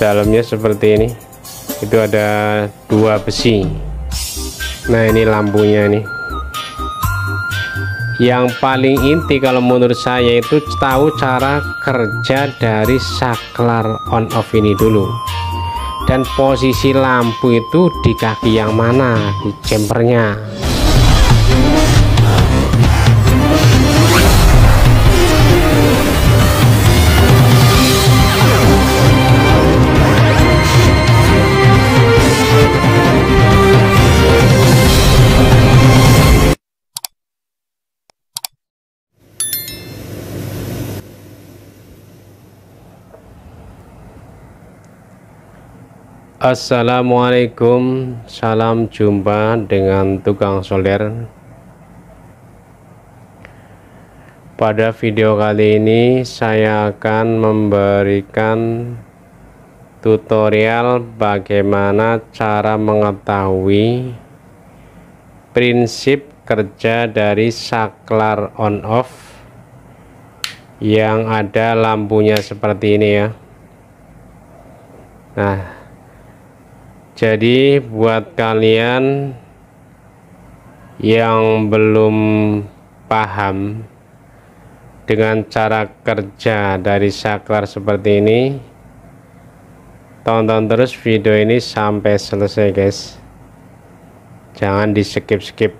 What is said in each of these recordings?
dalamnya seperti ini itu ada dua besi nah ini lampunya nih yang paling inti kalau menurut saya itu tahu cara kerja dari saklar on off ini dulu dan posisi lampu itu di kaki yang mana di chambernya Assalamualaikum Salam jumpa dengan tukang solder Pada video kali ini saya akan memberikan tutorial bagaimana cara mengetahui prinsip kerja dari saklar on off yang ada lampunya seperti ini ya nah jadi buat kalian yang belum paham dengan cara kerja dari saklar seperti ini tonton terus video ini sampai selesai guys jangan di skip-skip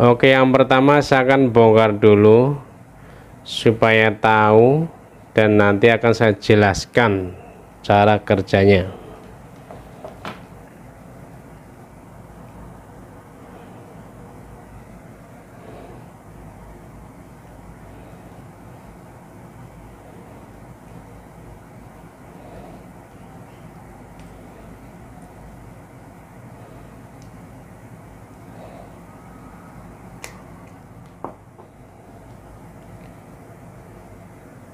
Oke yang pertama saya akan bongkar dulu supaya tahu dan nanti akan saya jelaskan cara kerjanya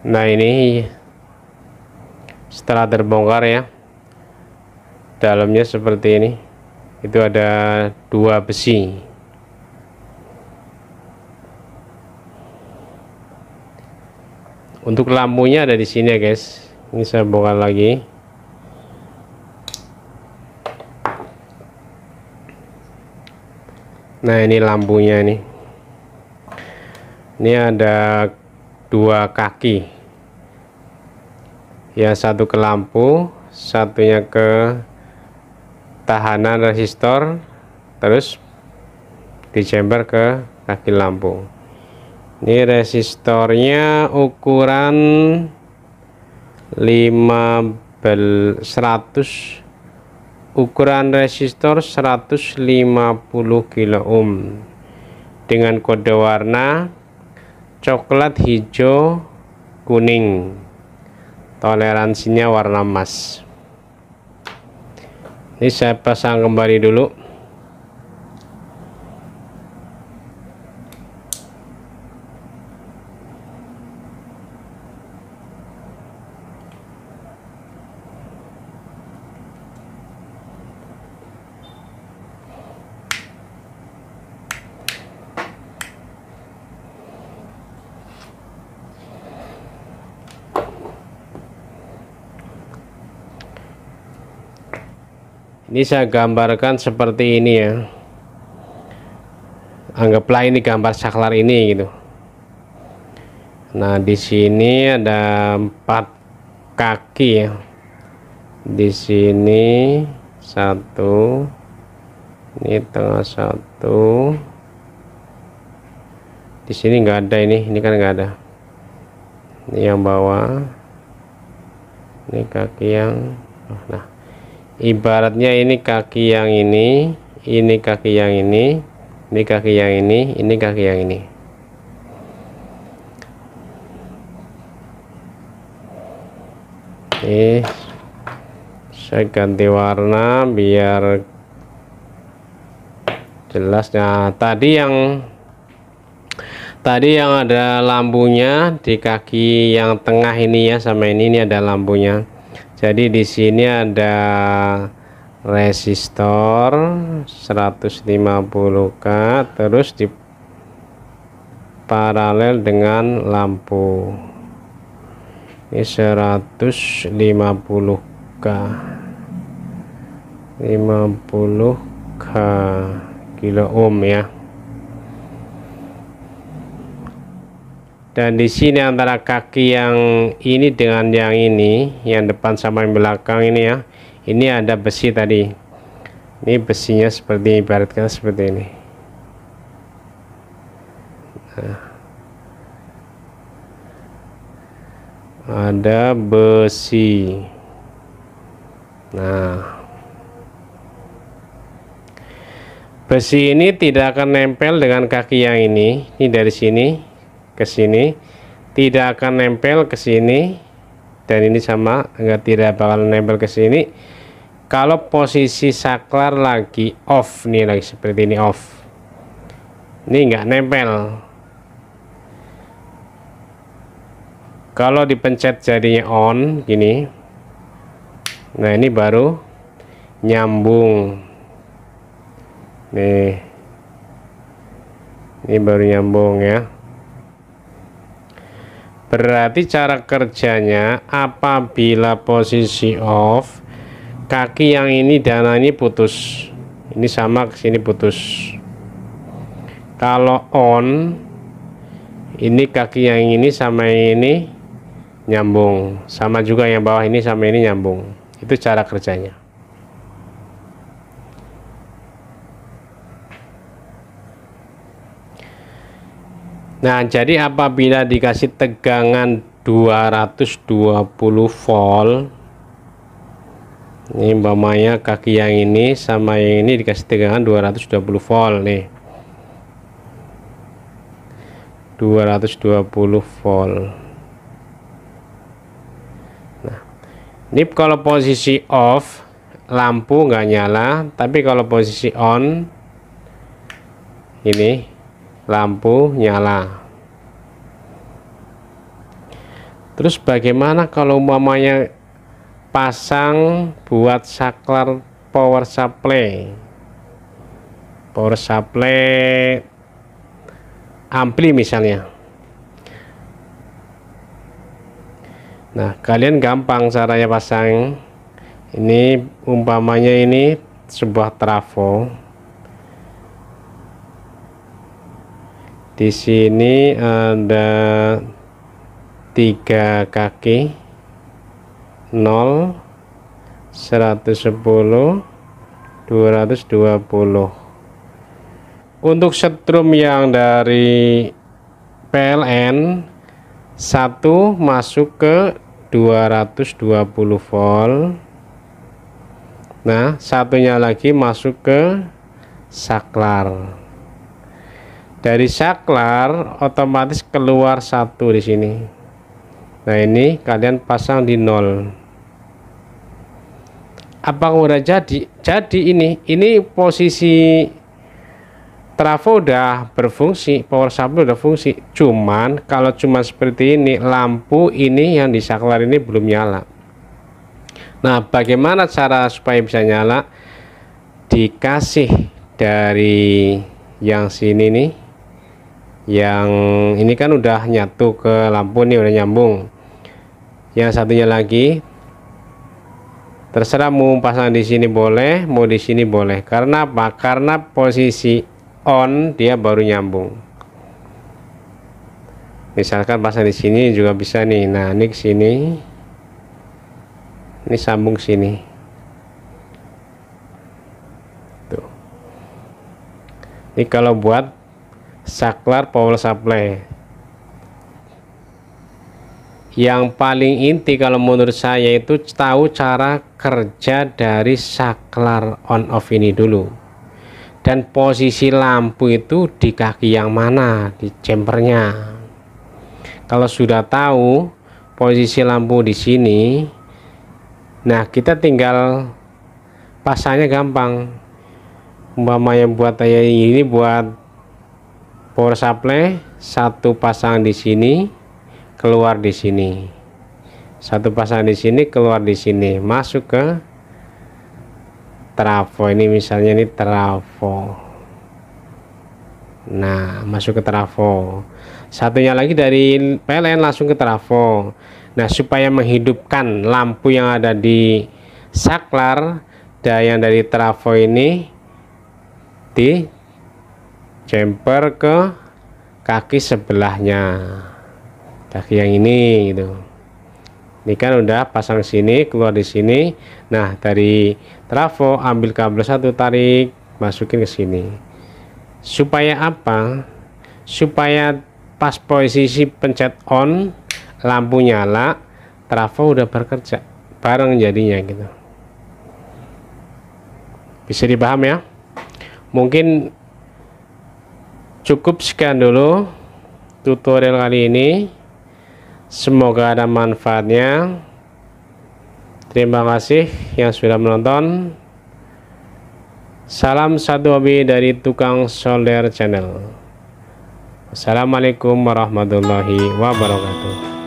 Nah ini setelah terbongkar ya dalamnya seperti ini itu ada dua besi untuk lampunya ada di sini ya guys ini saya bongkar lagi nah ini lampunya ini ini ada dua kaki ya satu ke lampu satunya ke tahanan resistor terus di chamber ke kaki lampu ini resistornya ukuran bel 100 ukuran resistor 150 kilo ohm dengan kode warna coklat hijau kuning toleransinya warna emas ini saya pasang kembali dulu ini saya gambarkan seperti ini ya anggaplah ini gambar saklar ini gitu nah di sini ada empat kaki ya di sini satu ini tengah satu di sini nggak ada ini ini kan nggak ada ini yang bawah ini kaki yang nah ibaratnya ini kaki yang ini ini kaki yang ini ini kaki yang ini ini kaki yang ini oke saya ganti warna biar jelas nah tadi yang tadi yang ada lampunya di kaki yang tengah ini ya sama ini ini ada lampunya jadi di sini ada resistor 150K terus di paralel dengan lampu ini 150K 50K kilo ohm ya dan di sini antara kaki yang ini dengan yang ini yang depan sama yang belakang ini ya ini ada besi tadi ini besinya seperti ibaratkan seperti ini nah. ada besi nah besi ini tidak akan nempel dengan kaki yang ini ini dari sini ke sini tidak akan nempel ke sini dan ini sama enggak tidak bakal nempel ke sini kalau posisi saklar lagi off nih lagi seperti ini off ini enggak nempel kalau dipencet jadinya on gini nah ini baru nyambung nih ini baru nyambung ya Berarti cara kerjanya apabila posisi off kaki yang ini dan ini putus. Ini sama ke sini putus. Kalau on ini kaki yang ini sama ini nyambung. Sama juga yang bawah ini sama ini nyambung. Itu cara kerjanya. Nah jadi apabila dikasih tegangan 220 volt ini umpamanya kaki yang ini sama yang ini dikasih tegangan 220 volt nih 220 volt nah ini kalau posisi off lampu nggak nyala tapi kalau posisi on ini lampu nyala terus bagaimana kalau umpamanya pasang buat saklar power supply power supply ampli misalnya nah kalian gampang caranya pasang ini umpamanya ini sebuah trafo di sini ada tiga kaki 0 110 220 untuk setrum yang dari PLN 1 masuk ke 220 volt nah satunya lagi masuk ke saklar dari saklar otomatis keluar satu di sini nah ini kalian pasang di nol apa udah jadi jadi ini ini posisi trafo udah berfungsi power supply udah fungsi cuman kalau cuma seperti ini lampu ini yang di saklar ini belum nyala nah bagaimana cara supaya bisa nyala dikasih dari yang sini nih yang ini kan udah nyatu ke lampu nih udah nyambung yang satunya lagi terserah mau pasang di sini boleh mau di sini boleh karena apa karena posisi on dia baru nyambung misalkan pasang di sini juga bisa nih nah ini ke sini ini sambung sini Tuh. Ini kalau buat saklar power supply yang paling inti kalau menurut saya itu tahu cara kerja dari saklar on off ini dulu dan posisi lampu itu di kaki yang mana di chambernya kalau sudah tahu posisi lampu di sini nah kita tinggal pasangnya gampang umpamanya buat ini buat power supply satu pasang di sini keluar di sini satu pasang di sini keluar di sini masuk ke trafo ini misalnya ini trafo nah masuk ke trafo satunya lagi dari PLN langsung ke trafo nah supaya menghidupkan lampu yang ada di saklar dan yang dari trafo ini di jumper ke kaki sebelahnya kaki yang ini gitu ini kan udah pasang sini keluar di sini nah dari trafo ambil kabel satu tarik masukin ke sini supaya apa supaya pas posisi pencet on lampu nyala trafo udah bekerja bareng jadinya gitu bisa dipaham ya mungkin cukup sekian dulu tutorial kali ini semoga ada manfaatnya terima kasih yang sudah menonton salam satu hobi dari tukang solder channel Assalamualaikum warahmatullahi wabarakatuh